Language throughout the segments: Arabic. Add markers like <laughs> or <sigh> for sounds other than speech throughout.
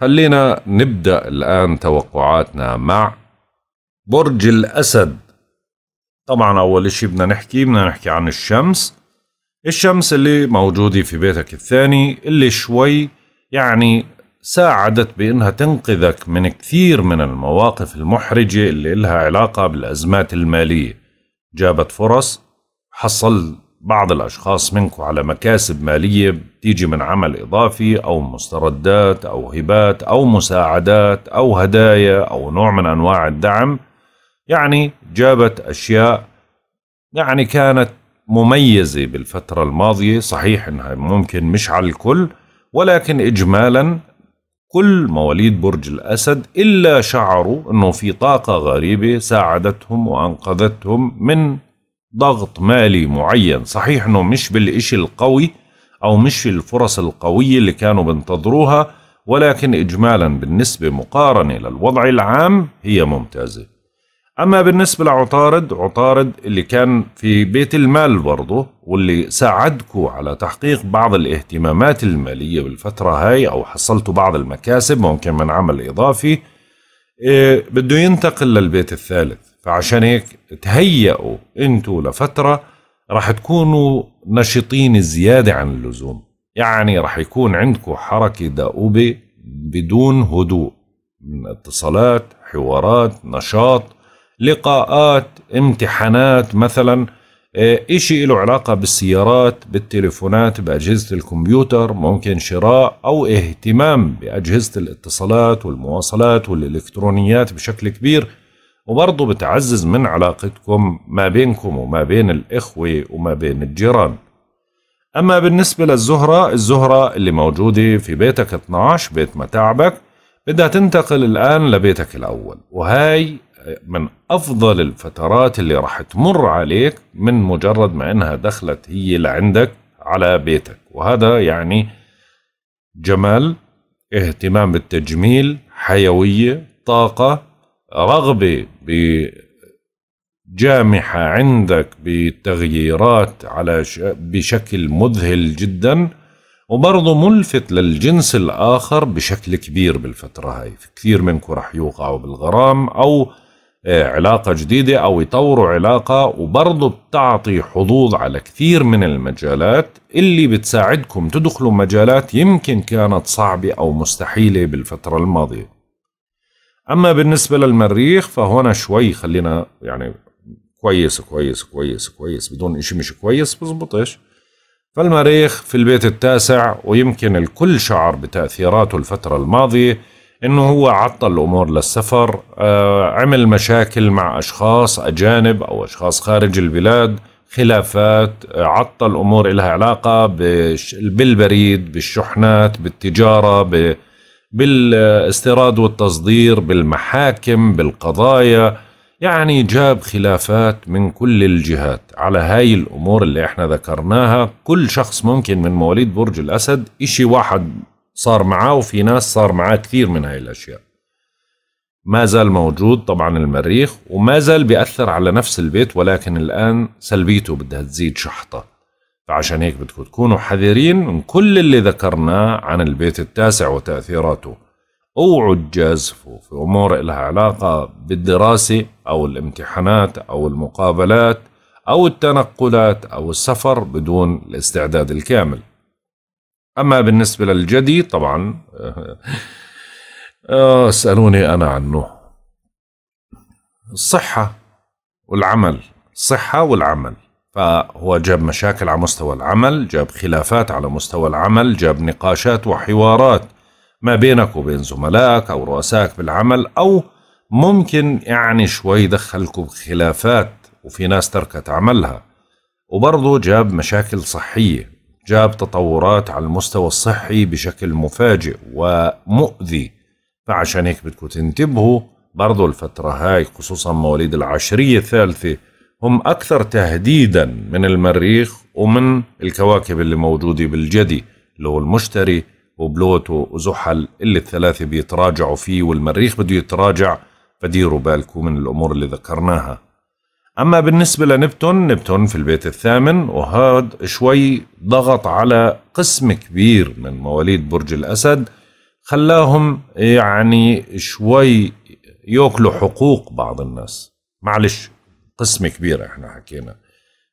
خلينا نبدأ الآن توقعاتنا مع برج الأسد طبعا أول شيء بدنا نحكي بدنا نحكي عن الشمس الشمس اللي موجودة في بيتك الثاني اللي شوي يعني ساعدت بأنها تنقذك من كثير من المواقف المحرجة اللي لها علاقة بالأزمات المالية جابت فرص حصل بعض الأشخاص منكم على مكاسب مالية بتيجي من عمل إضافي أو مستردات أو هبات أو مساعدات أو هدايا أو نوع من أنواع الدعم يعني جابت أشياء يعني كانت مميزة بالفترة الماضية صحيح أنها ممكن مش على الكل ولكن إجمالا كل مواليد برج الأسد إلا شعروا أنه في طاقة غريبة ساعدتهم وأنقذتهم من ضغط مالي معين صحيح انه مش بالإشي القوي او مش الفرص القوية اللي كانوا بينتظروها ولكن اجمالا بالنسبة مقارنة للوضع العام هي ممتازة اما بالنسبة لعطارد عطارد اللي كان في بيت المال برضه واللي ساعدكوا على تحقيق بعض الاهتمامات المالية بالفترة هاي او حصلتوا بعض المكاسب ممكن من عمل اضافي إيه بده ينتقل للبيت الثالث فعشان هيك تهيئوا انتوا لفتره راح تكونوا نشيطين زياده عن اللزوم يعني راح يكون عندكم حركه دؤوبه بدون هدوء من اتصالات حوارات نشاط لقاءات امتحانات مثلا إيه، إشي له علاقة بالسيارات بالتليفونات بأجهزة الكمبيوتر ممكن شراء أو اهتمام بأجهزة الاتصالات والمواصلات والإلكترونيات بشكل كبير وبرضه بتعزز من علاقتكم ما بينكم وما بين الإخوة وما بين الجيران أما بالنسبة للزهرة الزهرة اللي موجودة في بيتك 12 بيت متاعبك بدها تنتقل الآن لبيتك الأول وهاي من أفضل الفترات اللي راح تمر عليك من مجرد ما إنها دخلت هي لعندك على بيتك وهذا يعني جمال اهتمام بالتجميل حيوية طاقة رغبه بجامحه عندك بتغييرات على بشكل مذهل جدا وبرضه ملفت للجنس الآخر بشكل كبير بالفترة هاي كثير منكم رح يوقعوا بالغرام أو آه، علاقة جديدة أو يطوروا علاقة وبرضه بتعطي حظوظ على كثير من المجالات اللي بتساعدكم تدخلوا مجالات يمكن كانت صعبة أو مستحيلة بالفترة الماضية اما بالنسبه للمريخ فهنا شوي خلينا يعني كويس كويس كويس كويس بدون اشي مش كويس بزبطش فالمريخ في البيت التاسع ويمكن الكل شعر بتأثيراته الفترة الماضية انه هو عطل الامور للسفر آه، عمل مشاكل مع اشخاص اجانب او اشخاص خارج البلاد خلافات آه، عطل امور لها علاقه بالبريد بالشحنات بالتجاره بالاستيراد والتصدير بالمحاكم بالقضايا يعني جاب خلافات من كل الجهات على هاي الأمور اللي احنا ذكرناها كل شخص ممكن من مواليد برج الأسد إشي واحد صار معاه وفي ناس صار معاه كثير من هاي الأشياء ما زال موجود طبعا المريخ وما زال بيأثر على نفس البيت ولكن الآن سلبيته بدها تزيد شحطة فعشان هيك بدكم تكونوا حذرين من كل اللي ذكرناه عن البيت التاسع وتأثيراته اوعوا تجازفوا في أمور لها علاقة بالدراسة أو الامتحانات أو المقابلات أو التنقلات أو السفر بدون الاستعداد الكامل أما بالنسبة للجدي طبعا <laughs> اسألوني آه، أنا عنه الصحة والعمل الصحة والعمل فهو جاب مشاكل على مستوى العمل جاب خلافات على مستوى العمل جاب نقاشات وحوارات ما بينك وبين زملائك أو رؤسائك بالعمل أو ممكن يعني شوي دخلكم بخلافات وفي ناس تركت عملها وبرضه جاب مشاكل صحية جاب تطورات على المستوى الصحي بشكل مفاجئ ومؤذي فعشان هيك بدكم تنتبهوا برضو الفترة هاي خصوصا مواليد العشرية الثالثة هم أكثر تهديدا من المريخ ومن الكواكب اللي موجودة بالجدي اللي هو المشتري وبلوتو وزحل اللي الثلاثة بيتراجعوا فيه والمريخ بده يتراجع فديروا بالكم من الأمور اللي ذكرناها أما بالنسبة لنبتون نبتون في البيت الثامن وهاد شوي ضغط على قسم كبير من مواليد برج الأسد خلاهم يعني شوي يأكلوا حقوق بعض الناس معلش قسم كبير احنا حكينا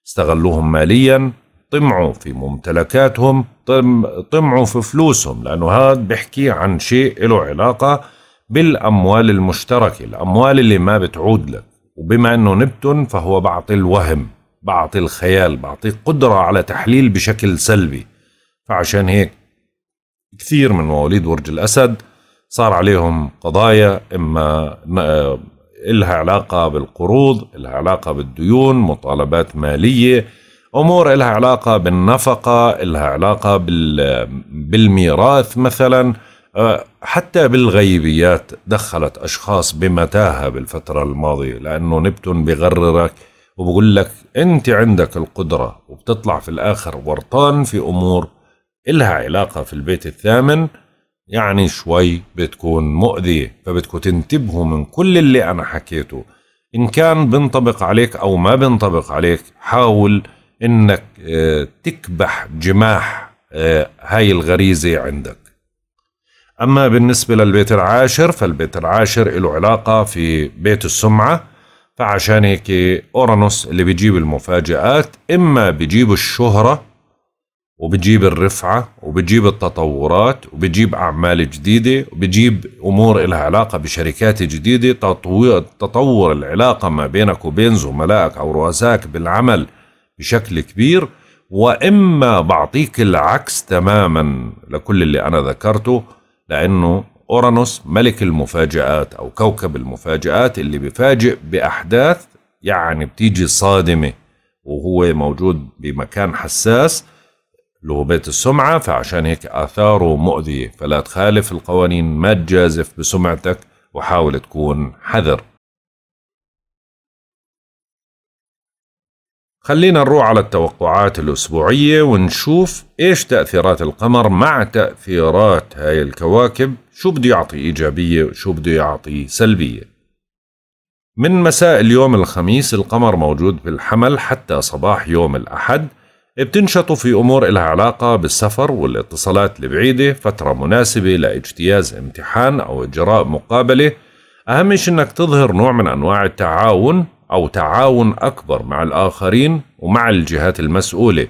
استغلوهم ماليا طمعوا في ممتلكاتهم طمعوا في فلوسهم لأنه هذا بيحكي عن شيء له علاقة بالأموال المشتركة الأموال اللي ما بتعود لك وبما أنه نبتون فهو بعطي الوهم بعطي الخيال بعطي قدرة على تحليل بشكل سلبي فعشان هيك كثير من مواليد برج الأسد صار عليهم قضايا إما إلها علاقة بالقروض إلها علاقة بالديون مطالبات مالية أمور إلها علاقة بالنفقة إلها علاقة بالميراث مثلا أه، حتى بالغيبيات دخلت أشخاص بمتاهة بالفترة الماضية لأنه نبتون بغررك وبقول لك أنت عندك القدرة وبتطلع في الآخر ورطان في أمور إلها علاقة في البيت الثامن يعني شوي بتكون مؤذية فبدكم تنتبهوا من كل اللي أنا حكيته إن كان بنطبق عليك أو ما بنطبق عليك حاول إنك آه، تكبح جماح آه، هاي الغريزة عندك أما بالنسبة للبيت العاشر فالبيت العاشر له علاقة في بيت السمعة فعشان هيك أورانوس اللي بيجيب المفاجآت إما بيجيب الشهرة وبتجيب الرفعة وبتجيب التطورات وبتجيب أعمال جديدة وبتجيب أمور إلها علاقة بشركات جديدة تطور العلاقة ما بينك وبين زملائك أو رؤسائك بالعمل بشكل كبير وإما بعطيك العكس تماما لكل اللي أنا ذكرته لأنه أورانوس ملك المفاجآت أو كوكب المفاجآت اللي بفاجئ بأحداث يعني بتيجي صادمة وهو موجود بمكان حساس بيت السمعة فعشان هيك آثاره مؤذية فلا تخالف القوانين ما تجازف بسمعتك وحاول تكون حذر خلينا نروح على التوقعات الأسبوعية ونشوف إيش تأثيرات القمر مع تأثيرات هاي الكواكب شو بده يعطي إيجابية وشو بده يعطي سلبية من مساء اليوم الخميس القمر موجود بالحمل حتى صباح يوم الأحد بتنشطوا في أمور إلها علاقة بالسفر والاتصالات البعيدة فترة مناسبة لاجتياز امتحان أو إجراء مقابلة أهم شيء أنك تظهر نوع من أنواع التعاون أو تعاون أكبر مع الآخرين ومع الجهات المسؤولة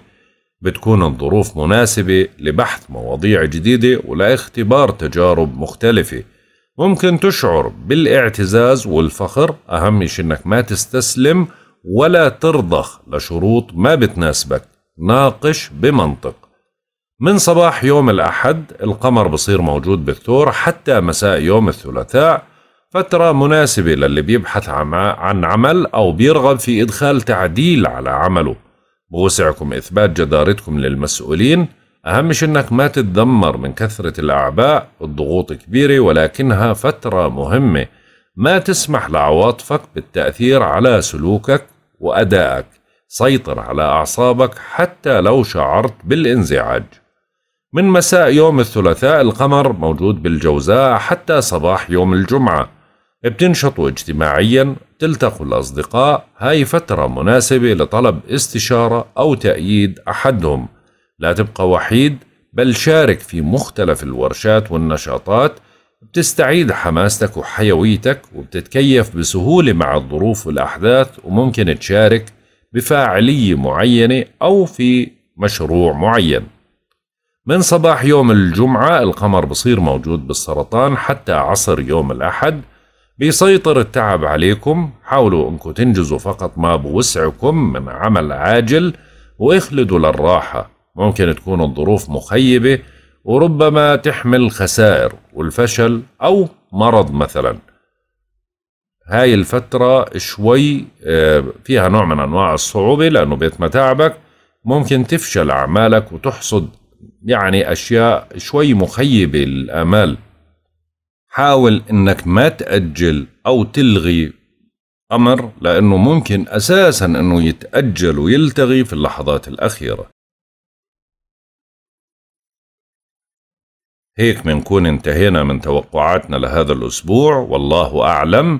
بتكون الظروف مناسبة لبحث مواضيع جديدة ولاختبار تجارب مختلفة ممكن تشعر بالاعتزاز والفخر أهم شيء أنك ما تستسلم ولا ترضخ لشروط ما بتناسبك ناقش بمنطق من صباح يوم الأحد القمر بصير موجود بالثور حتى مساء يوم الثلاثاء فترة مناسبة للي بيبحث عن عمل أو بيرغب في إدخال تعديل على عمله بوسعكم إثبات جدارتكم للمسؤولين أهم شيء إنك ما تتدمر من كثرة الأعباء الضغوط كبيرة ولكنها فترة مهمة ما تسمح لعواطفك بالتأثير على سلوكك وأدائك سيطر على أعصابك حتى لو شعرت بالانزعاج من مساء يوم الثلاثاء القمر موجود بالجوزاء حتى صباح يوم الجمعة بتنشطوا اجتماعيا تلتقوا الأصدقاء هاي فترة مناسبة لطلب استشارة أو تأييد أحدهم لا تبقى وحيد بل شارك في مختلف الورشات والنشاطات بتستعيد حماستك وحيويتك وبتتكيف بسهولة مع الظروف والأحداث وممكن تشارك بفاعلية معينة أو في مشروع معين من صباح يوم الجمعة القمر بصير موجود بالسرطان حتى عصر يوم الأحد بيسيطر التعب عليكم حاولوا أنكم تنجزوا فقط ما بوسعكم من عمل عاجل واخلدوا للراحة ممكن تكون الظروف مخيبة وربما تحمل خسائر والفشل أو مرض مثلاً هاي الفترة شوي آه، فيها نوع من أنواع الصعوبة لأنه بيت متاعبك ممكن تفشل أعمالك وتحصد يعني أشياء شوي مخيبة للآمال حاول أنك ما تأجل أو تلغي أمر لأنه ممكن أساسا أنه يتأجل ويلتغي في اللحظات الأخيرة هيك بنكون انتهينا من توقعاتنا لهذا الأسبوع والله أعلم